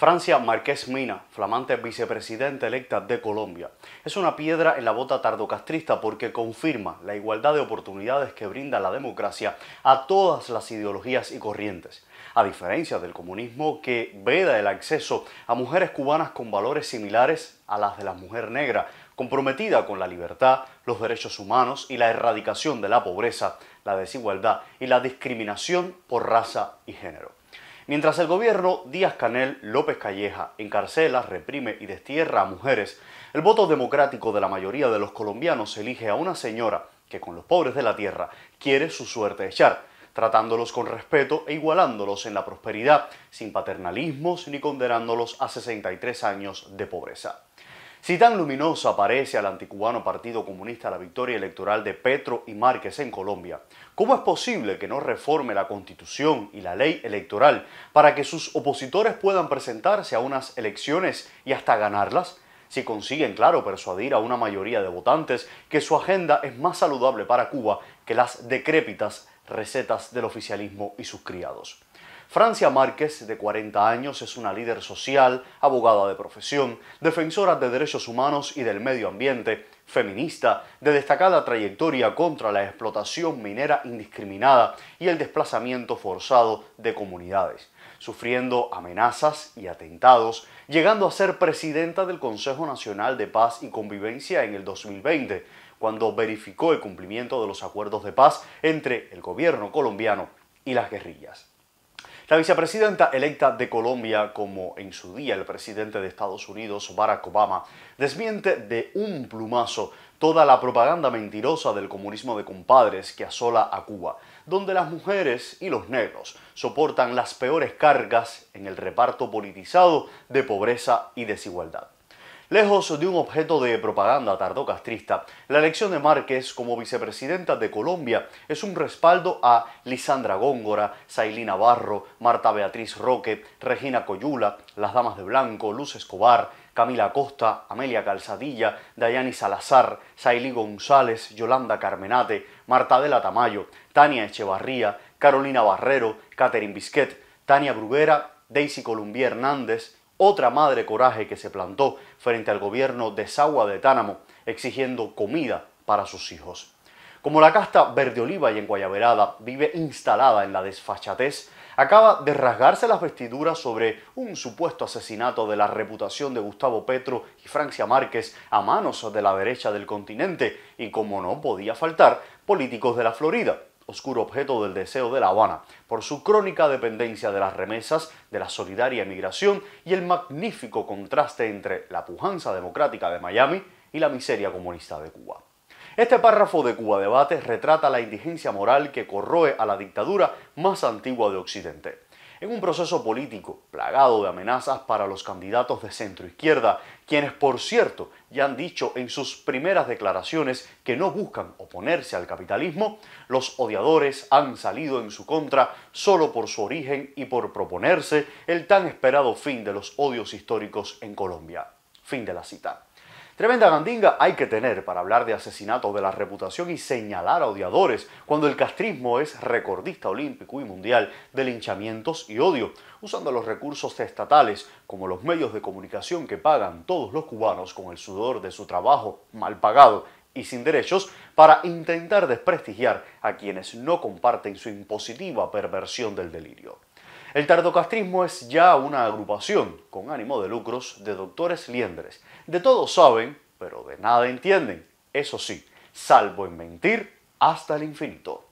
Francia Marqués Mina, flamante vicepresidente electa de Colombia, es una piedra en la bota tardocastrista porque confirma la igualdad de oportunidades que brinda la democracia a todas las ideologías y corrientes, a diferencia del comunismo que veda el acceso a mujeres cubanas con valores similares a las de la mujer negra, comprometida con la libertad, los derechos humanos y la erradicación de la pobreza, la desigualdad y la discriminación por raza y género. Mientras el gobierno Díaz-Canel López Calleja encarcela, reprime y destierra a mujeres, el voto democrático de la mayoría de los colombianos elige a una señora que con los pobres de la tierra quiere su suerte echar, tratándolos con respeto e igualándolos en la prosperidad, sin paternalismos ni condenándolos a 63 años de pobreza. Si tan luminoso aparece al anticubano Partido Comunista la victoria electoral de Petro y Márquez en Colombia, ¿cómo es posible que no reforme la constitución y la ley electoral para que sus opositores puedan presentarse a unas elecciones y hasta ganarlas? Si consiguen, claro, persuadir a una mayoría de votantes que su agenda es más saludable para Cuba que las decrépitas recetas del oficialismo y sus criados. Francia Márquez, de 40 años, es una líder social, abogada de profesión, defensora de derechos humanos y del medio ambiente, feminista, de destacada trayectoria contra la explotación minera indiscriminada y el desplazamiento forzado de comunidades, sufriendo amenazas y atentados, llegando a ser presidenta del Consejo Nacional de Paz y Convivencia en el 2020, cuando verificó el cumplimiento de los acuerdos de paz entre el gobierno colombiano y las guerrillas. La vicepresidenta electa de Colombia, como en su día el presidente de Estados Unidos, Barack Obama, desmiente de un plumazo toda la propaganda mentirosa del comunismo de compadres que asola a Cuba, donde las mujeres y los negros soportan las peores cargas en el reparto politizado de pobreza y desigualdad. Lejos de un objeto de propaganda tardocastrista, la elección de Márquez como vicepresidenta de Colombia es un respaldo a Lisandra Góngora, Sailina Barro, Marta Beatriz Roque, Regina Coyula, Las Damas de Blanco, Luz Escobar, Camila Costa, Amelia Calzadilla, Dayani Salazar, Sailí González, Yolanda Carmenate, Marta de la Tamayo, Tania Echevarría, Carolina Barrero, Catherine Bisquet, Tania Bruguera, Daisy Columbier Hernández, otra madre coraje que se plantó frente al gobierno de Sagua de Tánamo exigiendo comida para sus hijos. Como la casta Verde Oliva y Guayaverada vive instalada en la desfachatez, acaba de rasgarse las vestiduras sobre un supuesto asesinato de la reputación de Gustavo Petro y Francia Márquez a manos de la derecha del continente y, como no podía faltar, políticos de la Florida oscuro objeto del deseo de La Habana por su crónica dependencia de las remesas, de la solidaria emigración y el magnífico contraste entre la pujanza democrática de Miami y la miseria comunista de Cuba. Este párrafo de Cuba Debate retrata la indigencia moral que corroe a la dictadura más antigua de Occidente en un proceso político plagado de amenazas para los candidatos de centro izquierda, quienes por cierto ya han dicho en sus primeras declaraciones que no buscan oponerse al capitalismo, los odiadores han salido en su contra solo por su origen y por proponerse el tan esperado fin de los odios históricos en Colombia. Fin de la cita. Tremenda gandinga hay que tener para hablar de asesinato de la reputación y señalar a odiadores, cuando el castrismo es recordista olímpico y mundial de linchamientos y odio, usando los recursos estatales como los medios de comunicación que pagan todos los cubanos con el sudor de su trabajo mal pagado y sin derechos para intentar desprestigiar a quienes no comparten su impositiva perversión del delirio. El tardocastrismo es ya una agrupación con ánimo de lucros de doctores liendres. De todo saben, pero de nada entienden. Eso sí, salvo en mentir hasta el infinito.